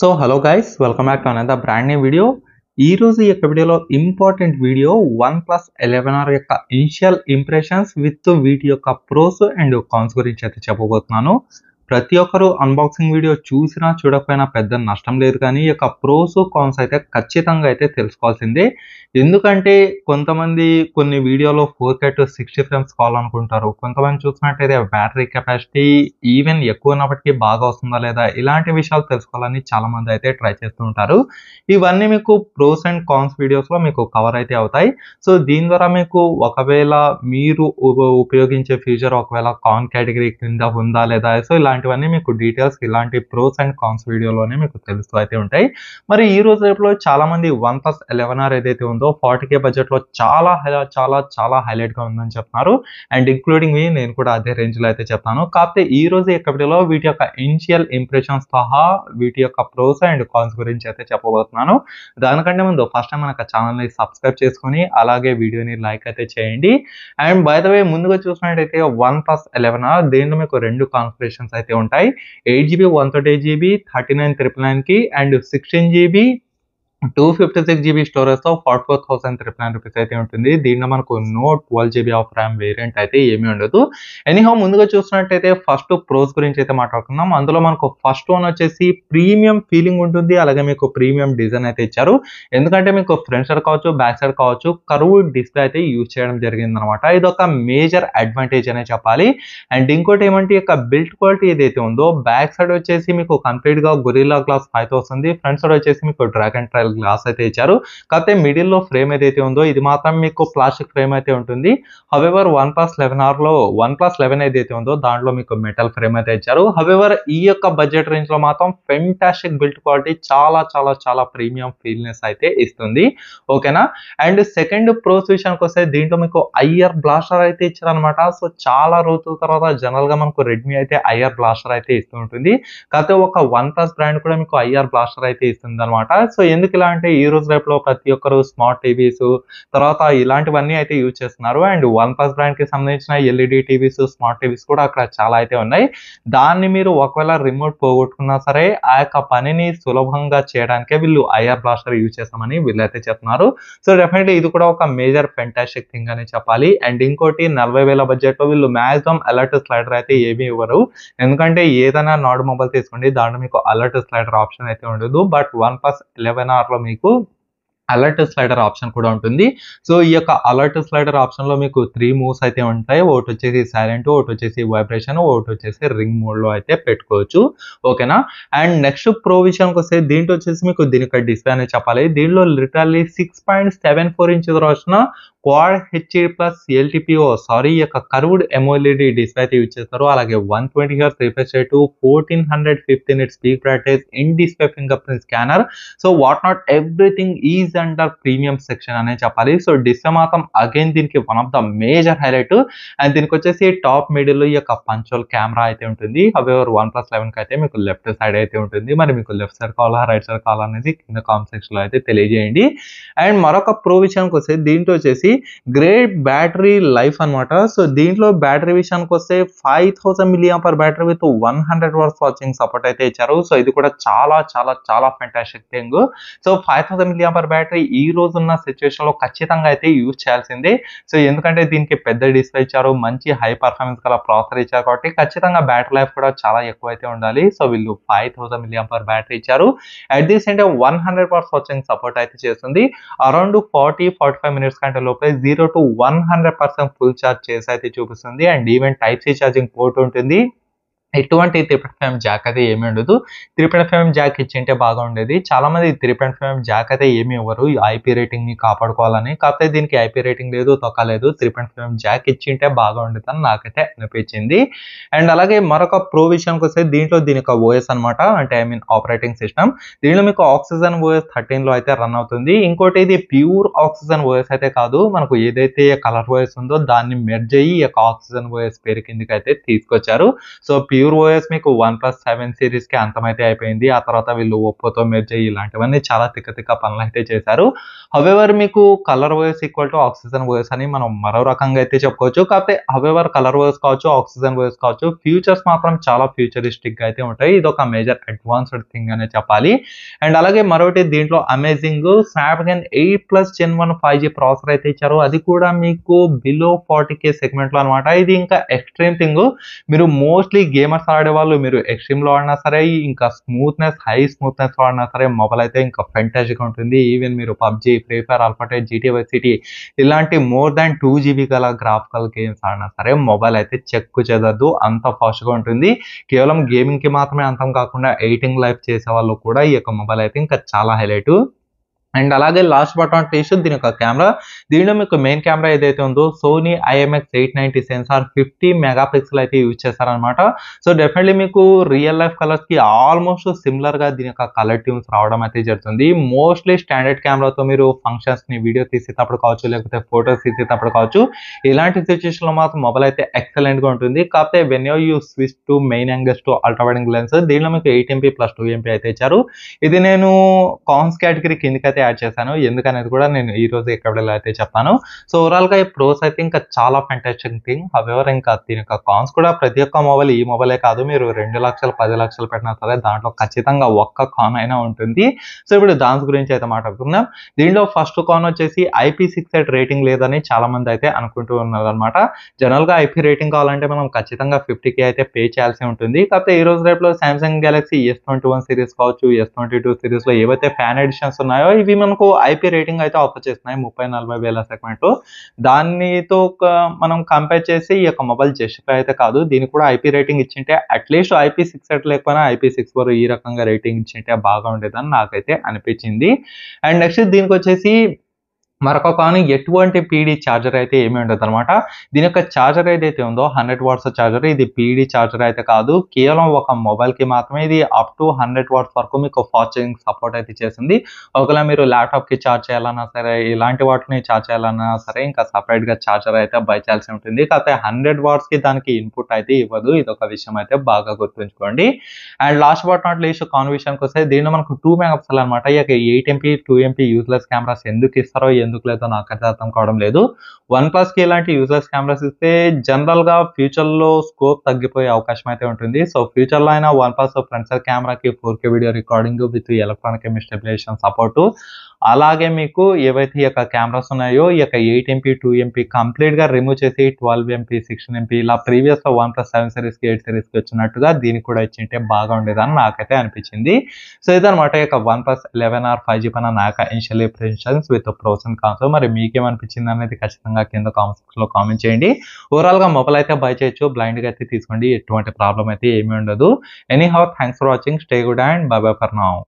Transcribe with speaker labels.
Speaker 1: so hello guys welcome back to అనేది brand new video ఈ రోజు యొక్క వీడియోలో important video one plus eleven R యొక్క ఇనిషియల్ ఇంప్రెషన్స్ విత్ వీటి యొక్క ప్రోస్ అండ్ కాన్స్ గురించి అయితే చెప్పబోతున్నాను ప్రతి ఒక్కరూ అన్బాక్సింగ్ వీడియో చూసినా చూడకపోయినా పెద్ద నష్టం లేదు కానీ ఈ యొక్క ప్రోస్ కాన్స్ అయితే ఖచ్చితంగా అయితే తెలుసుకోవాల్సిందే ఎందుకంటే కొంతమంది కొన్ని వీడియోలో four K to sixty frames కావాలనుకుంటారు కొంతమంది చూసినట్టయితే బ్యాటరీ కెపాసిటీ ఈవెన్ ఎక్కువ ఉన్నప్పటికీ బాగా వస్తుందా లేదా ఇలాంటి విషయాలు తెలుసుకోవాలని చాలా మంది అయితే ట్రై చేస్తూ ఉంటారు ఇవన్నీ మీకు ప్రోస్ అండ్ కాన్స్ వీడియోస్లో మీకు కవర్ అయితే అవుతాయి సో దీని ద్వారా మీకు ఒకవేళ మీరు ఉపయోగించే ఫ్యూచర్ ఒకవేళ కాన్ కేటగిరీ కింద ఉందా లేదా సో ఇలాంటి ఇలాంటివన్నీ మీకు డీటెయిల్స్ ఇలాంటి ప్రోస్ అండ్ కాన్స్ వీడియోలోనే మీకు తెలుస్తూ అయితే ఉంటాయి మరి ఈ రోజు రేపులో చాలా మంది వన్ ప్లస్ ఎలెవెన్ ఆర్ ఏదైతే ఉందో ఫార్టీ కే బడ్జెట్లో చాలా చాలా చాలా హైలైట్ గా ఉందని చెప్తున్నారు అండ్ ఇంక్లూడింగ్ మీ నేను కూడా అదే లో అయితే చెప్తాను కాకపోతే ఈ రోజు యొక్క వీడియోలో వీటి యొక్క ఇనిషియల్ ఇంప్రెషన్స్ సహా వీటి యొక్క ప్రోస్ అండ్ కాన్స్ గురించి అయితే చెప్పబోతున్నాను దానికంటే ముందు ఫస్ట్ టైం మనకు ని సబ్స్క్రైబ్ చేసుకుని అలాగే వీడియోని లైక్ అయితే చేయండి అండ్ బై ద వే ముందుగా చూసినట్టయితే వన్ ప్లస్ ఎలెవెన్ దేనిలో మీకు రెండు కాన్స్పిరేషన్స్ అయితే GB one thirty GB thirty nine triple nine की and sixteen GB two fifty six GB storage తో forty four thousand triple nine rupees అయితే ఉంటుంది దీంట్లో మనకు no twelve GB of RAM variant అయితే ఏమీ ఉండదు ఎనీహో ముందుగా చూసినట్టయితే ఫస్ట్ ప్రోస్ గురించి అయితే మాట్లాడుకుందాం అందులో మనకు ఫస్ట్ వన్ వచ్చేసి ప్రీమియం ఫీలింగ్ ఉంటుంది అలాగే మీకు ప్రీమియం డిజైన్ అయితే ఇచ్చారు ఎందుకంటే మీకు ఫ్రంట్ సైడ్ కావచ్చు బ్యాక్ సైడ్ కావచ్చు కరువు డిస్ప్లే అయితే యూజ్ చేయడం జరిగింది అనమాట ఇది ఒక మేజర్ అడ్వాంటేజ్ అనే చెప్పాలి అండ్ ఇంకోటి ఏమంటే యొక్క బిల్డ్ క్వాలిటీ ఏదైతే ఉందో బ్యాక్ సైడ్ వచ్చేసి మీకు కంప్లీట్ గా గొరిల్లా గ్లాస్ ఫైవ్ వస్తుంది ఫ్రంట్ సైడ్ వచ్చేసి మీకు డ్రాగన్ ట్రైల్ గ్లాస్ అయితే ఇచ్చారు కాకపోతే మిడిల్లో ఫ్రేమ్ ఏదైతే ఉందో ఇది మాత్రం మీకు ప్లాస్టిక్ ఫ్రేమ్ అయితే ఉంటుంది హవెవర్ వన్ ప్లస్ లెవెన్ ఆర్లో వన్ ప్లస్ లెవెన్ ఏదైతే ఉందో దాంట్లో మీకు మెటల్ ఫ్రేమ్ అయితే ఇచ్చారు హవెవర్ ఈ యొక్క బడ్జెట్ రేంజ్లో మాత్రం ఫెంటాస్టిక్ బిల్ట్ క్వాలిటీ చాలా చాలా చాలా ప్రీమియం ఫీల్నెస్ అయితే ఇస్తుంది ఓకేనా అండ్ సెకండ్ ప్రోస్ విషయానికి వస్తే దీంట్లో మీకు ఐఆర్ బ్లాస్టర్ అయితే ఇచ్చారనమాట సో చాలా రోజుల తర్వాత జనరల్గా మనకు రెడ్మీ అయితే ఐఆర్ బ్లాస్టర్ అయితే ఇస్తుంటుంది కాకపోతే ఒక వన్ ప్లస్ బ్రాండ్ కూడా మీకు ఐఆర్ బ్లాస్టర్ అయితే ఇస్తుంది అనమాట సో ఎందుకు ఎలా అంటే ఈ రోజు రేపులో ప్రతి ఒక్కరు స్మార్ట్ టీవీస్ తర్వాత ఇలాంటివన్నీ అయితే యూజ్ చేస్తున్నారు అండ్ వన్ ప్లస్ బ్రాండ్ కి సంబంధించిన ఎల్ఈడి టీవీస్ స్మార్ట్ టీవీస్ కూడా అక్కడ చాలా అయితే ఉన్నాయి దాన్ని మీరు ఒకవేళ రిమోట్ పోగొట్టుకున్నా సరే ఆ యొక్క పనిని సులభంగా చేయడానికే వీళ్ళు ఐఆర్ బ్లాస్టర్ యూజ్ చేస్తామని వీళ్ళు అయితే చెప్తున్నారు సో డెఫినెట్లీ ఇది కూడా ఒక మేజర్ ఫెంటాస్టిక్ థింగ్ అని చెప్పాలి అండ్ ఇంకోటి నలభై వేల బడ్జెట్ లో వీళ్ళు మాక్సిమం అలర్ట్ స్లైడర్ అయితే ఏమీ ఇవ్వరు ఎందుకంటే ఏదైనా నాడు మొబైల్ తీసుకోండి దాంట్లో మీకు అలర్ట్ స్లైడర్ ఆప్షన్ అయితే ఉండదు but one plus eleven R లో మీకు అలర్ట్ స్లైడర్ ఆప్షన్ కూడా ఉంటుంది సో ఈ యొక్క అలర్ట్ స్లైడర్ ఆప్షన్లో మీకు త్రీ మూవ్స్ అయితే ఉంటాయి ఒకటి వచ్చేసి సైలెంట్ ఒకటి వచ్చేసి వైబ్రేషన్ ఒకటి వచ్చేసి రింగ్ మోడ్లో అయితే పెట్టుకోవచ్చు ఓకేనా అండ్ నెక్స్ట్ ప్రో వస్తే దీంట్లో వచ్చేసి మీకు దీనికి డిస్ప్లే అనేది చెప్పాలి దీనిలో literally six point seven four inches వచ్చిన quad HD plus LTPO sorry యొక్క కర్వ్డ్ ఎమోలిడి డిస్ప్లే అయితే యూజ్ చేస్తారు అలాగే one twenty hertz refresh rate fourteen hundred fifteen nits peak brightness in display finger print scanner so what not everything is under premium section అనే చెప్పాలి so display మాత్రం again దీనికి one of the major highlight and దీనికి వచ్చేసి top middle ఈ యొక్క punch hole camera అయితే ఉంటుంది హవెవర్ వన్ ప్లస్ లెవెన్కి అయితే మీకు లెఫ్ట్ సైడ్ అయితే ఉంటుంది మరి మీకు లెఫ్ట్ సైడ్ కావాలా రైట్ సైడ్ కావాలా అనేది కింద కామెంట్ లో అయితే తెలియజేయండి అండ్ మరొక ప్రో విషయానికి వస్తే దీంట్లో వచ్చేసి వచ్చేసి గ్రేట్ బ్యాటరీ లైఫ్ అనమాట సో దీంట్లో బ్యాటరీ విషయానికి వస్తే five thousand milliamp per battery with one hundred watts charging support అయితే ఇచ్చారు సో ఇది కూడా చాలా చాలా చాలా fantastic thing so five thousand milliamp per battery ఈ రోజు ఉన్న లో ఖచ్చితంగా అయితే యూజ్ చేయాల్సిందే సో ఎందుకంటే దీనికి పెద్ద డిస్ప్లే ఇచ్చారు మంచి హై పర్ఫార్మెన్స్ గల ప్రాసెసర్ ఇచ్చారు కాబట్టి ఖచ్చితంగా బ్యాటరీ లైఫ్ కూడా చాలా ఎక్కువ అయితే ఉండాలి సో వీళ్ళు five thousand milliamp per battery ఇచ్చారు at the same time one hundred watts charging support అయితే చేస్తుంది around forty forty five minutes కంటే రూపాయి zero to one hundred percent full charge చేసి అయితే చూపిస్తుంది and even type C charging port ఉంటుంది ఎటువంటి త్రిపుట్ ఫ్రేమ్ జాక్ అయితే ఏమీ ఉండదు త్రిపుట్ ఫ్యామ్ జాక్ ఇచ్చింటే బాగా ఉండేది చాలా మంది త్రిపుట్ ఫ్రేమ్ జాక్ అయితే ఏమి ఇవ్వరు ఐపీ రేటింగ్ ని కాపాడుకోవాలని కాకపోతే దీనికి ఐపీ రేటింగ్ లేదు తొక్కలేదు త్రిపుట్ ఫ్యామ్ జాక్ ఇచ్చింటే బాగా ఉండేది అని నాకైతే అనిపించింది అండ్ అలాగే మరొక ప్రో విషయానికి వస్తే దీంట్లో దీని యొక్క ఓఎస్ అనమాట అంటే ఐ మీన్ ఆపరేటింగ్ సిస్టమ్ దీనిలో మీకు ఆక్సిజన్ ఓఎస్ థర్టీన్ లో అయితే రన్ అవుతుంది ఇంకోటి ఇది ప్యూర్ ఆక్సిజన్ ఓఎస్ అయితే కాదు మనకు ఏదైతే కలర్ ఓఎస్ ఉందో దాన్ని మెర్జ్ అయ్యి ఆక్సిజన్ ఓఎస్ పేరు కిందకి అయితే తీసుకొచ్చారు సో ప్యూర్ ఓఎస్ మీకు వన్ ప్లస్ సెవెన్ సిరీస్ కి అంతమైతే అయిపోయింది ఆ తర్వాత వీళ్ళు ఒప్పోతో మెర్జ్ ఇలాంటివన్నీ చాలా తిక్క తిక్క పనులు అయితే చేశారు హవెవర్ మీకు colour OS equal to oxygen OS అని మనం మరో రకంగా అయితే చెప్పుకోవచ్చు కాకపోతే హవెవర్ కలర్ ఓఎస్ కావచ్చు ఆక్సిజన్ ఓఎస్ కావచ్చు ఫ్యూచర్స్ మాత్రం చాలా గా అయితే ఉంటాయి ఇది ఒక మేజర్ అడ్వాన్స్డ్ థింగ్ అనే చెప్పాలి అండ్ అలాగే మరొకటి దీంట్లో amazing Snapdragon eight plus gen one five G processor అయితే ఇచ్చారు అది కూడా మీకు బిలో ఫార్టీ కే లో అనమాట ఇది ఇంకా ఎక్స్ట్రీమ్ థింగ్ మీరు మోస్ట్లీ గేమ్ గేమర్స్ ఆడేవాళ్ళు మీరు ఎక్స్ట్రీమ్లో ఆడినా సరే ఇంకా స్మూత్నెస్ హై స్మూత్నెస్ ఆడినా సరే మొబైల్ అయితే ఇంకా గా ఉంటుంది ఈవెన్ మీరు పబ్జి ఫ్రీ ఫైర్ ఆల్ఫాటెక్ జీటీ వై సిటీ ఇలాంటి మోర్ దాన్ టూ జీబీ గల గ్రాఫికల్ గేమ్స్ ఆడినా సరే మొబైల్ అయితే చెక్కు చెదద్దు అంత ఫాస్ట్గా ఉంటుంది కేవలం గేమింగ్కి మాత్రమే అంతం కాకుండా ఎయిటింగ్ లైఫ్ చేసే వాళ్ళు కూడా ఈ యొక్క మొబైల్ అయితే ఇంకా చాలా హైలైట్ అండ్ అలాగే లాస్ట్ బట్ నాట్ లీస్ట్ దీని యొక్క కెమెరా దీనిలో మీకు మెయిన్ కెమెరా ఏదైతే ఉందో Sony IMX eight ninety sensor fifty megapixel అయితే యూజ్ చేస్తారనమాట సో డెఫినెట్లీ మీకు రియల్ లైఫ్ కలర్స్ కి ఆల్మోస్ట్ సిమిలర్ గా దీని యొక్క కలర్ ట్యూన్స్ రావడం అయితే జరుగుతుంది మోస్ట్లీ స్టాండర్డ్ కెమెరాతో మీరు ఫంక్షన్స్ ని వీడియో తీసేటప్పుడు కావచ్చు లేకపోతే ఫొటోస్ తీసేటప్పుడు కావచ్చు ఇలాంటి సిచ్యువేషన్ లో మాత్రం మొబైల్ అయితే ఎక్సలెంట్ గా ఉంటుంది కాకపోతే when you switch to main angles to వైడింగ్ లెన్స్ దీనిలో మీకు eight MP plus two MP అయితే ఇచ్చారు ఇది నేను కాన్స్ కేటగిరీ కిందకైతే అయితే యాడ్ చేశాను ఎందుకనేది కూడా నేను ఈ రోజు ఎక్కడ అయితే చెప్పాను సో గా ఈ ప్రోస్ అయితే ఇంకా చాలా ఫెంటాస్టిక్ థింగ్ హవెవర్ ఇంకా దీని యొక్క కాన్స్ కూడా ప్రతి ఒక్క మొబైల్ ఈ మొబైలే కాదు మీరు రెండు లక్షలు పది లక్షలు పెట్టినా సరే దాంట్లో ఖచ్చితంగా ఒక్క కాన్ అయినా ఉంటుంది సో ఇప్పుడు దాని గురించి అయితే మాట్లాడుకుందాం దీనిలో ఫస్ట్ కాన్ వచ్చేసి ఐపీ సిక్స్ ఎయిట్ రేటింగ్ లేదని చాలా మంది అయితే అనుకుంటూ ఉన్నారు అనమాట జనరల్గా ఐపీ రేటింగ్ కావాలంటే మనం ఖచ్చితంగా ఫిఫ్టీకి అయితే పే చేయాల్సి ఉంటుంది కాకపోతే ఈ రోజు లో Samsung Galaxy S twenty one series కావచ్చు ఎస్ ట్వంటీ టూ సిరీస్ లో ఏవైతే ఫ్యాన్ ఎడిషన్స్ ఉన్నాయో ఇవి ఇవి మనకు ఐపీ రేటింగ్ అయితే ఆఫర్ చేస్తున్నాయి ముప్పై నలభై వేల సెగ్మెంట్ దానితో మనం కంపేర్ చేసి ఈ యొక్క మొబైల్ జస్టిఫై అయితే కాదు దీనికి కూడా ఐపీ రేటింగ్ ఇచ్చింటే అట్లీస్ట్ ఐపీ సిక్స్ అట్ లేకపోయినా ఐపీ సిక్స్ వరకు ఈ రకంగా రేటింగ్ ఇచ్చింటే బాగా ఉండేదని నాకైతే అనిపించింది అండ్ నెక్స్ట్ దీనికి వచ్చేసి మరొక కానీ ఎటువంటి పీడీ ఛార్జర్ అయితే ఏమి ఉండదు అనమాట దీని యొక్క ఛార్జర్ ఏదైతే ఉందో హండ్రెడ్ వాట్స్ ఛార్జర్ ఇది పీడీ ఛార్జర్ అయితే కాదు కేవలం ఒక మొబైల్ కి మాత్రమే ఇది అప్ టు హండ్రెడ్ వాట్స్ వరకు మీకు ఫాస్ట్ ఛార్జింగ్ సపోర్ట్ అయితే చేసింది ఒకవేళ మీరు కి ఛార్జ్ చేయాలన్నా సరే ఇలాంటి వాటిని ఛార్జ్ చేయాలన్నా సరే ఇంకా సపరేట్ గా ఛార్జర్ అయితే బై చేయాల్సి ఉంటుంది కాకపోతే హండ్రెడ్ వాట్స్ కి దానికి ఇన్పుట్ అయితే ఇవ్వదు ఇది ఒక విషయం అయితే బాగా గుర్తుంచుకోండి and last but not least con విషయానికి వస్తే దీనిలో మనకు టూ మెగాపిక్సెల్ అనమాట ఇక eight MP two MP useless cameras ఎందుకు ఇస్తారో ఎందుకు లేదో నాకు అర్థం కావడం లేదు వన్ ప్లస్కి ఇలాంటి యూజర్స్ కెమెరాస్ ఇస్తే జనరల్గా ఫ్యూచర్లో స్కోప్ తగ్గిపోయే అవకాశం అయితే ఉంటుంది సో ఫ్యూచర్లో అయినా వన్ ప్లస్ ఫ్రంట్ సైడ్ కెమెరాకి four K video recording with electronic stabilisation support అలాగే మీకు ఏవైతే ఈ యొక్క కెమెరాస్ ఉన్నాయో ఈ యొక్క ఎయిట్ ఎంపీ టూ ఎంపీ కంప్లీట్గా రిమూవ్ చేసి ట్వెల్వ్ ఎంపీ సిక్స్టీన్ ఎంపీ ఇలా ప్రీవియస్లో వన్ ప్లస్ సెవెన్ సిరీస్కి ఎయిట్ సిరీస్కి వచ్చినట్టుగా దీనికి కూడా ఇచ్చింటే బాగా ఉండేదని నాకైతే అనిపించింది సో ఇదనమాట ఈ యొక్క one plus eleven R five G పైన నాకు initial impressions with pros and cons మరి మీకేమనిపించింది అనేది ఖచ్చితంగా కింద లో కామెంట్ చేయండి ఓవరాల్గా మొబైల్ అయితే బై చేయొచ్చు బ్లైండ్గా అయితే తీసుకోండి ఎటువంటి ప్రాబ్లం అయితే ఏమీ ఉండదు anyhow thanks for watching stay good and bye bye for now